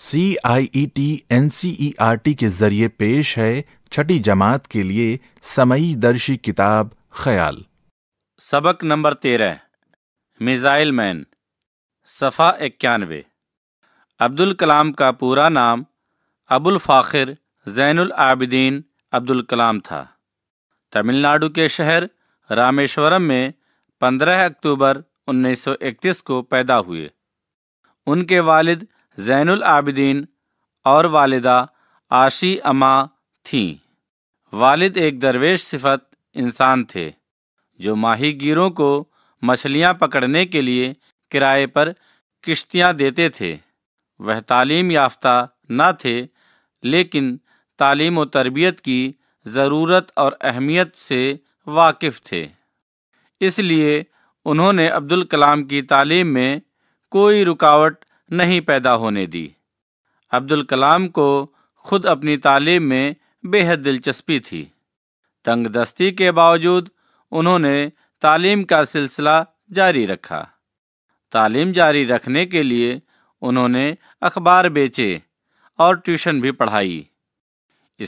C I E T N C E R T के जरिए पेश है छठी जमात के लिए समयी दर्शी किताब ख्याल सबक नंबर तेरह मिज़ाइल मैन सफ़ा इक्यानवे अब्दुल कलाम का पूरा नाम अबुल फ़ाखिर ज़ैनुल आबिदीन अब्दुल कलाम था तमिलनाडु के शहर रामेश्वरम में 15 अक्टूबर 1931 को पैदा हुए उनके वालिद जैन आबिदीन और वालदा आशी अमा थी वालिद एक दरवेश सिफत इंसान थे जो माहीगीरों को मछलियाँ पकड़ने के लिए किराए पर किश्तियाँ देते थे वह तालीम याफ्ता न थे लेकिन तालीम व तरबियत की ज़रूरत और अहमियत से वाकिफ़ थे इसलिए उन्होंने अब्दुल कलाम की तालीम में कोई रुकावट नहीं पैदा होने दी अब्दुल कलाम को खुद अपनी तालीम में बेहद दिलचस्पी थी तंग दस्ती के बावजूद उन्होंने तालीम का सिलसिला जारी रखा तालीम जारी रखने के लिए उन्होंने अखबार बेचे और ट्यूशन भी पढ़ाई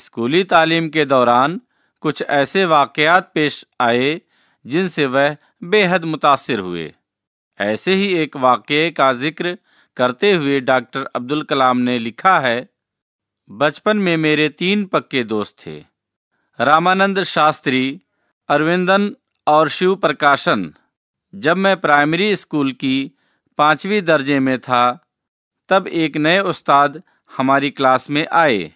स्कूली तालीम के दौरान कुछ ऐसे वाक़ात पेश आए जिनसे वह बेहद मुतासर हुए ऐसे ही एक वाक़े का जिक्र करते हुए डॉक्टर अब्दुल कलाम ने लिखा है बचपन में मेरे तीन पक्के दोस्त थे रामानंद शास्त्री अरविंदन और शिव प्रकाशन जब मैं प्राइमरी स्कूल की पाँचवीं दर्जे में था तब एक नए उस्ताद हमारी क्लास में आए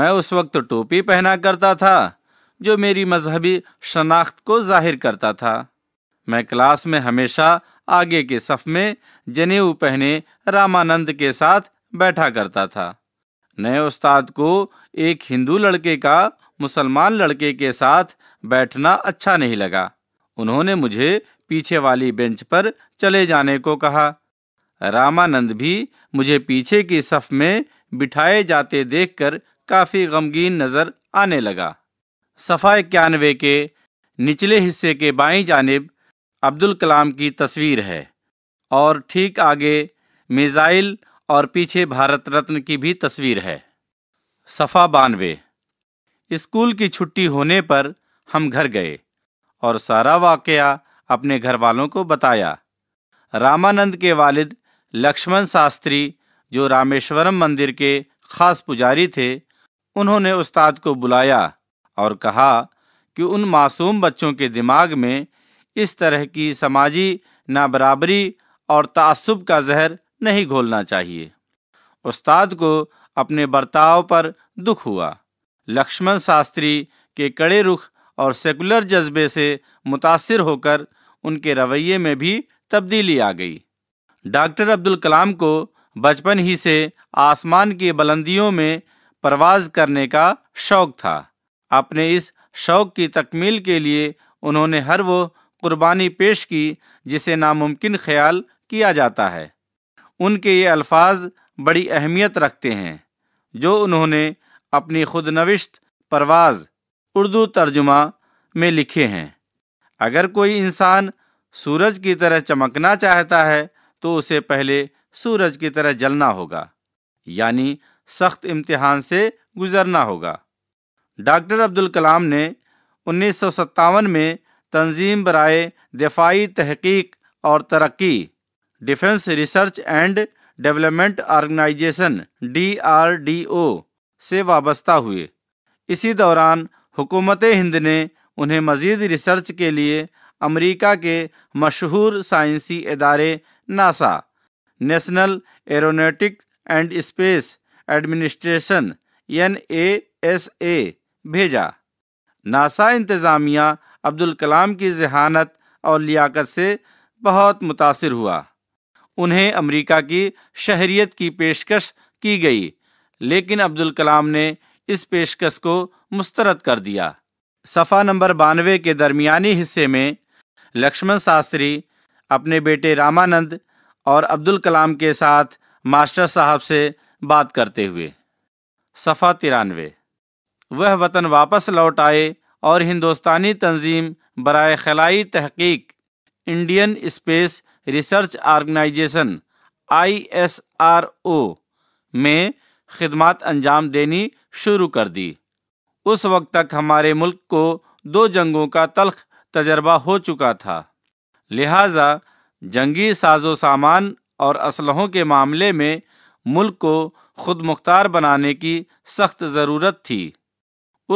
मैं उस वक्त टोपी पहना करता था जो मेरी मजहबी शनाख्त को जाहिर करता था मैं क्लास में हमेशा आगे के सफ में जनेऊ पहने रामानंद के साथ बैठा करता था नए उस्ताद को एक हिंदू लड़के का मुसलमान लड़के के साथ बैठना अच्छा नहीं लगा उन्होंने मुझे पीछे वाली बेंच पर चले जाने को कहा रामानंद भी मुझे पीछे की सफ में बिठाए जाते देखकर काफ़ी गमगीन नज़र आने लगा सफ़ा इक्यानवे के निचले हिस्से के बाई जानब अब्दुल कलाम की तस्वीर है और ठीक आगे मिज़ाइल और पीछे भारत रत्न की भी तस्वीर है सफ़ा बानवे स्कूल की छुट्टी होने पर हम घर गए और सारा वाकया अपने घर वालों को बताया रामानंद के वालिद लक्ष्मण शास्त्री जो रामेश्वरम मंदिर के खास पुजारी थे उन्होंने उस्ताद को बुलाया और कहा कि उन मासूम बच्चों के दिमाग में इस तरह की समाजी नाबराबरी और तसब का जहर नहीं घोलना चाहिए उस्ताद को अपने बर्ताव पर दुख हुआ लक्ष्मण शास्त्री के कड़े रुख और सेकुलर जज्बे से मुतासर होकर उनके रवैये में भी तब्दीली आ गई डॉक्टर अब्दुल कलाम को बचपन ही से आसमान की बुलंदियों में परवाज करने का शौक था अपने इस शौक की तकमील के लिए उन्होंने हर वो कुर्बानी पेश की जिसे नामुमकिन ख्याल किया जाता है उनके ये अल्फाज बड़ी अहमियत रखते हैं जो उन्होंने अपनी खुद खुदनविश्त परवाज़ उर्दू तर्जुमा में लिखे हैं अगर कोई इंसान सूरज की तरह चमकना चाहता है तो उसे पहले सूरज की तरह जलना होगा यानी सख्त इम्तिहान से गुजरना होगा डॉक्टर अब्दुल कलाम ने उन्नीस में तंजीम बरए दिफाई तहकीक और तरक्की defence research and development organisation O से वाबस्ता हुए इसी दौरान हुकूमत हिंद ने उन्हें मजीद रिसर्च के लिए अमरीका के मशहूर साइंसी इदारे NASA national aeronautics and space administration N S भेजा नासा इंतज़ामिया अब्दुल कलाम की जहानत और लियाकत से बहुत मुतासर हुआ उन्हें अमरीका की शहरीत की पेशकश की गई लेकिन अब्दुल कलाम ने इस पेशकश को मुस्तरद कर दिया सफ़ा नंबर बानवे के दरमियानी हिस्से में लक्ष्मण शास्त्री अपने बेटे रामानंद और अब्दुल कलाम के साथ मास्टर साहब से बात करते हुए सफ़ा तिरानवे वह वतन वापस लौट आए और हिंदुस्तानी तंजीम बरए खलाई तहकीक Indian space research organisation O में खदमात अंजाम देनी शुरू कर दी उस वक्त तक हमारे मुल्क को दो जंगों का तलख तजर्बा हो चुका था लिहाजा जंगी साजो सामान और असलहों के मामले में मुल्क को खुद मुख्तार बनाने की सख्त ज़रूरत थी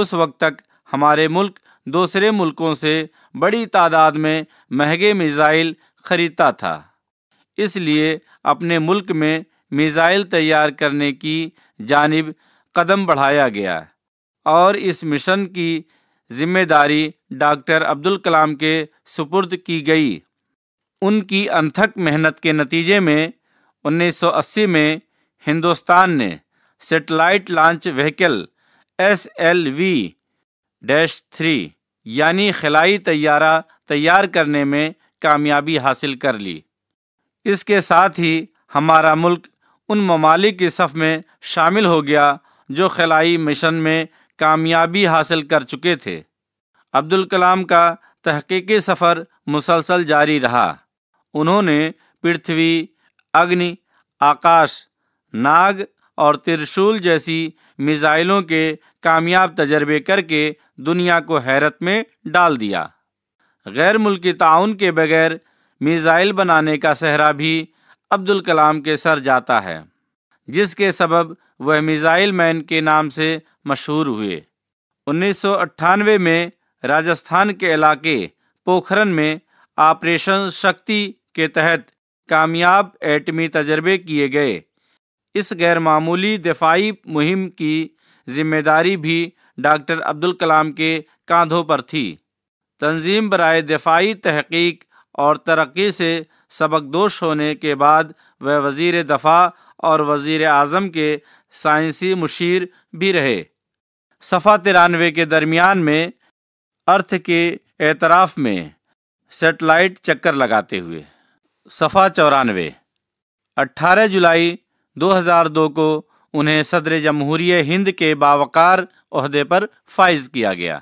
उस वक्त तक हमारे मुल्क दूसरे मुल्कों से बड़ी तादाद में महंगे मिज़ाइल खरीदता था इसलिए अपने मुल्क में मिज़ाइल तैयार करने की जानब कदम बढ़ाया गया और इस मिशन की जिम्मेदारी डॉक्टर अब्दुल कलाम के सुपुर्द की गई उनकी अनथक मेहनत के नतीजे में 1980 में हिंदुस्तान ने satellite launch vehicle S L V dash three यानी खलाई तैयारा तैयार करने में कामयाबी हासिल कर ली इसके साथ ही हमारा मुल्क उन ममालिक सफ़ में शामिल हो गया जो खलाई मिशन में कामयाबी हासिल कर चुके थे अब्दुल कलाम का तहकीकी सफ़र मुसलसल जारी रहा उन्होंने पृथ्वी अग्नि आकाश नाग और त्रिशूल जैसी मिज़ाइलों के कामयाब तजर्बे करके दुनिया को हैरत में डाल दिया गैर मुल्की ताउन के बगैर मिज़ाइल बनाने का सहरा भी अब्दुल कलाम के सर जाता है जिसके सबब वह मिज़ाइल मैन के नाम से मशहूर हुए उन्नीस में राजस्थान के इलाके पोखरन में ऑपरेशन शक्ति के तहत कामयाब एटमी तजर्बे किए गए इस मामूली दिफाई मुहिम की जिम्मेदारी भी डॉक्टर अब्दुल कलाम के कांधों पर थी तंजीम बरए दिफाई तहकीक और तरक्की से सबकदोश होने के बाद वह वजीर दफ़ा और वज़ी अजम के साइंसी मुशीर भी रहे सफ़ा तिरानवे के दरमियान में अर्थ के एतराफ़ में सेटेलाइट चक्कर लगाते हुए सफ़ा चौरानवे 18 जुलाई 2002 को उन्हें सदर जमहूरी हिंद के बावकार अहदे पर फाइज किया गया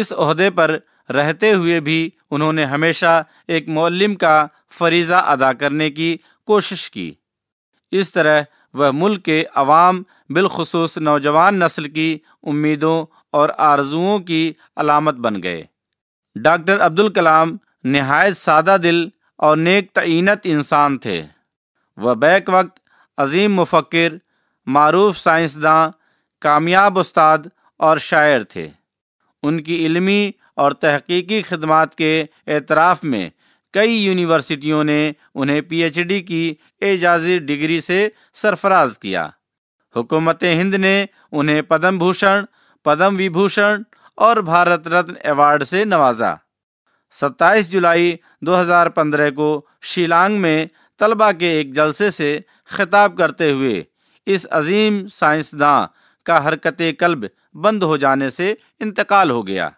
इस अहदे पर रहते हुए भी उन्होंने हमेशा एक मौलम का फरीज़ा अदा करने की कोशिश की इस तरह वह मुल्क के अवाम बिलखसूस नौजवान नस्ल की उम्मीदों और आरजुओं की अलामत बन गए डॉक्टर अब्दुल कलाम नहायत सादा दिल और नेक तयनत इंसान थे वह बैक वक्त अजीम मुफक्र मरूफ साइंसदान कामयाब उस्ताद और शायर थे उनकी इलमी और तहकीकी खदमात के एतराफ़ में कई यूनिवर्सिटियों ने उन्हें पीएचडी की एजाजी डिग्री से सरफराज किया हुकूमत हिंद ने उन्हें पद्म भूषण पद्म विभूषण और भारत रत्न अवार्ड से नवाजा 27 जुलाई 2015 को शिलांग में तलबा के एक जलसे से खिताब करते हुए इस अजीम साइंसदां का हरकत कल्ब बंद हो जाने से इंतकाल हो गया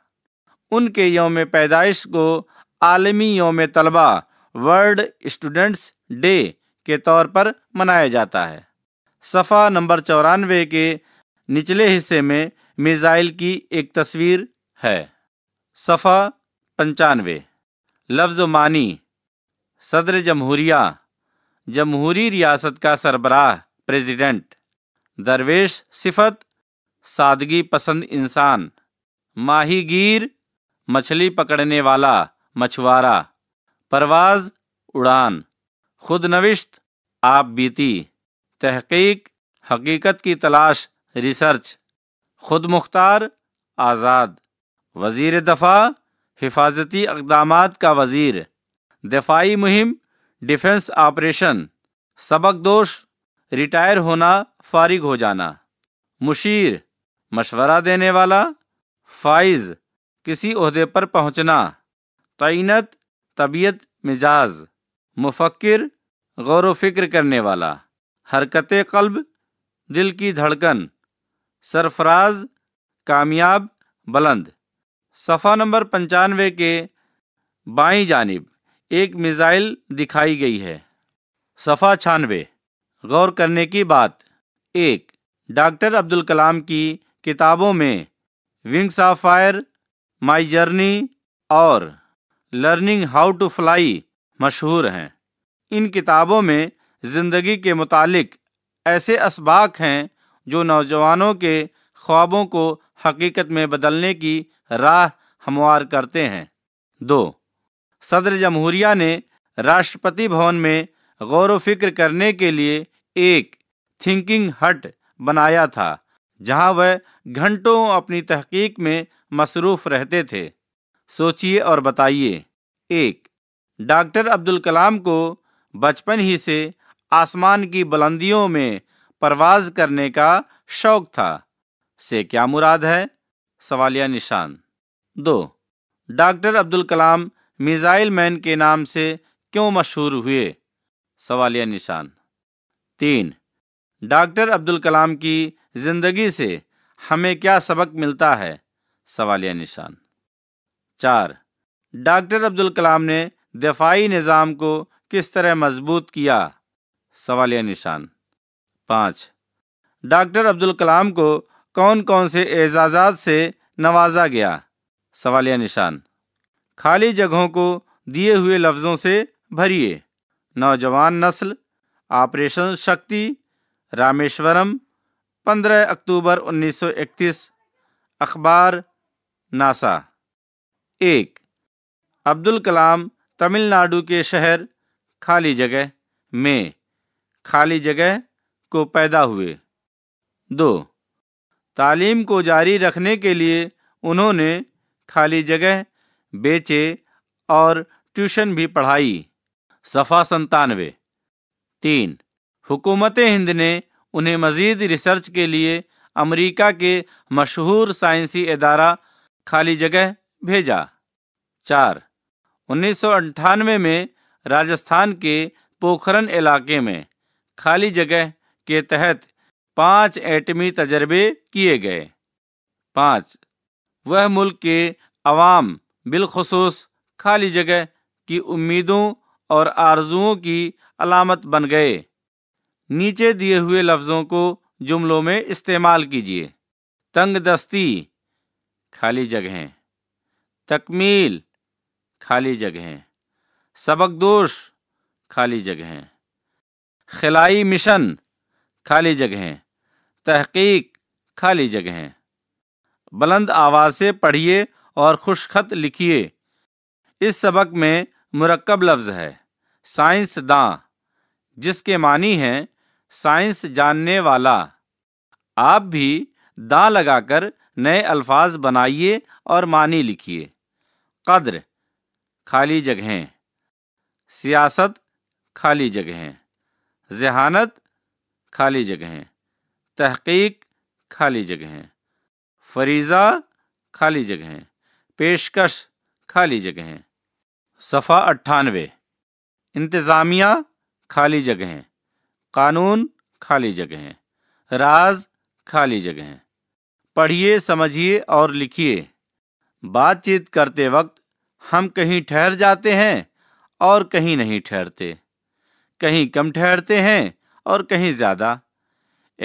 उनके योम पैदाइश को आलमी योम तलबा वर्ल्ड स्टूडेंट्स डे के तौर पर मनाया जाता है सफ़ा नंबर चौरानवे के निचले हिस्से में मिज़ाइल की एक तस्वीर है सफ़ा पंचानवे लफ्ज़ मानी सदर जमहूरिया जमहूरी रियासत का सरबराह प्रेसिडेंट दरवेश सिफत सादगी पसंद इंसान माहिगीर मछली पकड़ने वाला मछुआरा परवाज उड़ान खुदनविश्त आप बीती तहकीक हकीकत की तलाश रिसर्च खुद मुख्तार आज़ाद वजीर दफ़ा हिफाजती इकदाम का वज़ीर दफाई मुहिम डिफेंस ऑपरेशन सबक दोष रिटायर होना फारिग हो जाना मुशीर मशवरा देने वाला फाइज किसी अहदे पर पहुंचना तैनत तबीयत मिजाज मुफक्र गौर फिक्र करने वाला हरकत कल्ब दिल की धड़कन सरफराज कामयाब बुलंद सफ़ा नंबर पंचानवे के बाई जानब एक मिज़ाइल दिखाई गई है सफ़ा छानवे गौर करने की बात एक डॉक्टर अब्दुल कलाम की किताबों में wings of fire my journey और लर्निंग हाउ टू फ्लाई मशहूर हैं इन किताबों में ज़िंदगी के मुतालिक ऐसे इसबाक हैं जो नौजवानों के ख्वाबों को हकीकत में बदलने की राह हमवार करते हैं दो सदर जमहूरिया ने राष्ट्रपति भवन में गौर फिक्र करने के लिए एक थिंकिंग हट बनाया था जहां वह घंटों अपनी तहकीक में मसरूफ़ रहते थे सोचिए और बताइए एक डॉक्टर अब्दुल कलाम को बचपन ही से आसमान की बुलंदियों में परवाज करने का शौक था से क्या मुराद है सवालिया निशान दो doctor Abdul Kalam missile man के नाम से क्यों मशहूर हुए सवालिया निशान तीन डॉक्टर अब्दुल कलाम की ज़िंदगी से हमें क्या सबक मिलता है सवालिया निशान चार डॉक्टर अब्दुल कलाम ने दफाई निज़ाम को किस तरह मजबूत किया सवालिया निशान पाँच डॉक्टर अब्दुल कलाम को कौन कौन से एजाजात से नवाजा गया सवालिया निशान खाली जगहों को दिए हुए लफ्ज़ों से भरिए नौजवान नस्ल ऑपरेशन शक्ति रामेश्वरम 15 अक्टूबर 1931 अखबार नासा एक अब्दुल कलाम तमिलनाडु के शहर खाली जगह में खाली जगह को पैदा हुए दो तालीम को जारी रखने के लिए उन्होंने खाली जगह बेचे और ट्यूशन भी पढ़ाई सफ़ा संतानवे तीन हुकूमत हिंद ने उन्हें मज़ीद रिसर्च के लिए अमेरिका के मशहूर साइंसी अदारा खाली जगह भेजा चार उन्नीस सौ अंठानवे में राजस्थान के पोखरन इलाके में खाली जगह के तहत पांच एटमी तजर्बे किए गए पाँच वह मुल्क के अवाम बिलखसूस खाली जगह की उम्मीदों और आरजुओं की अलामत बन गए नीचे दिए हुए लफ्ज़ों को जुमलों में इस्तेमाल कीजिए तंग दस्ती खाली जगहें तकमील खाली जगहें सबकदोश खाली जगहें खिलाई मिशन खाली जगहें तहकीक खाली जगहें बुलंद आवाज़ से पढ़िए और खुश ख़त लिखिए इस सबक में मरकब लफ्ज़ है साइंस दां जिसके मानी हैं साइंस जानने वाला आप भी दां लगाकर नए अल्फाज बनाइए और मानी लिखिए कद्र खाली जगहें सियासत खाली जगहें जहानत खाली जगहें तहकीक खाली जगहें फरीज़ा खाली जगहें पेशकश खाली जगहें सफ़ा अट्ठानवे इंतज़ामिया खाली जगहें कानून खाली जगहें राज खाली जगहें पढ़िए समझिए और लिखिए बातचीत करते वक्त हम कहीं ठहर जाते हैं और कहीं नहीं ठहरते कहीं कम ठहरते हैं और कहीं ज़्यादा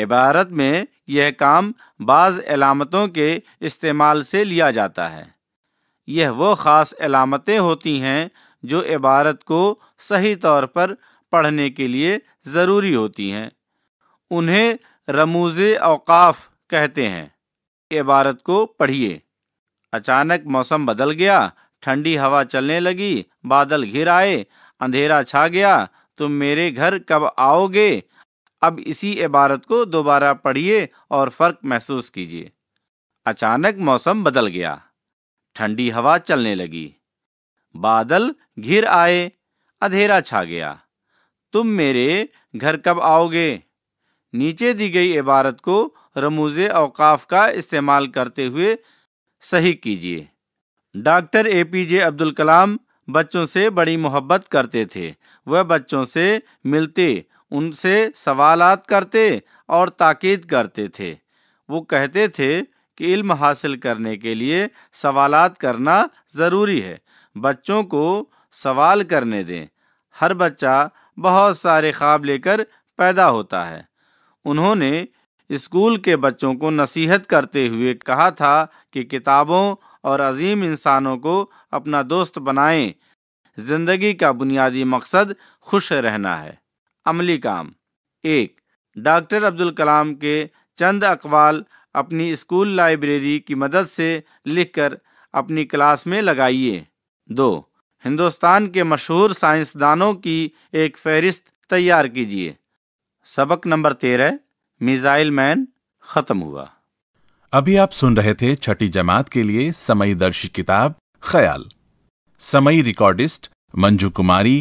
इबारत में यह काम बाज़ अलामतों के इस्तेमाल से लिया जाता है यह वो ख़ास अलामतें होती हैं जो इबारत को सही तौर पर पढ़ने के लिए ज़रूरी होती हैं उन्हें रमूज अवकाफ़ कहते हैं इबारत को पढ़िए अचानक मौसम बदल गया ठंडी हवा चलने लगी बादल घिर आए अंधेरा छा गया तुम मेरे घर कब आओगे अब इसी इबारत को दोबारा पढ़िए और फ़र्क महसूस कीजिए अचानक मौसम बदल गया ठंडी हवा चलने लगी बादल घिर आए अधेरा छा गया तुम मेरे घर कब आओगे नीचे दी गई इबारत को रमूज अवकाफ का इस्तेमाल करते हुए सही कीजिए doctor A P J Abdul Kalam बच्चों से बड़ी मोहब्बत करते थे वह बच्चों से मिलते उनसे सवालात करते और ताकीद करते थे वो कहते थे कि इल्म हासिल करने के लिए सवालात करना ज़रूरी है बच्चों को सवाल करने दें हर बच्चा बहुत सारे ख्वाब लेकर पैदा होता है उन्होंने स्कूल के बच्चों को नसीहत करते हुए कहा था कि किताबों और अजीम इंसानों को अपना दोस्त बनाएं ज़िंदगी का बुनियादी मकसद खुश रहना है अमली काम एक डॉक्टर अब्दुल कलाम के चंद अकवाल अपनी स्कूल लाइब्रेरी की मदद से लिखकर अपनी क्लास में लगाइए दो हिंदुस्तान के मशहूर साइंसदानों की एक फहरिस्त तैयार कीजिए सबक नंबर तेरह मिज़ाइल मैन ख़त्म हुआ अभी आप सुन रहे थे छठी जमात के लिए समय दर्शी किताब ख्याल समय रिकॉर्डिस्ट मंजू कुमारी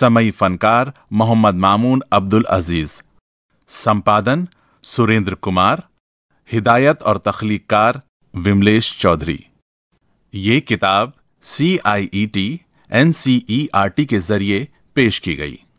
समय फनकार मोहम्मद मामून अब्दुल अजीज संपादन सुरेंद्र कुमार हिदायत और तख्लीकार विमलेश चौधरी ये किताब C I E T N C E R T के जरिए पेश की गई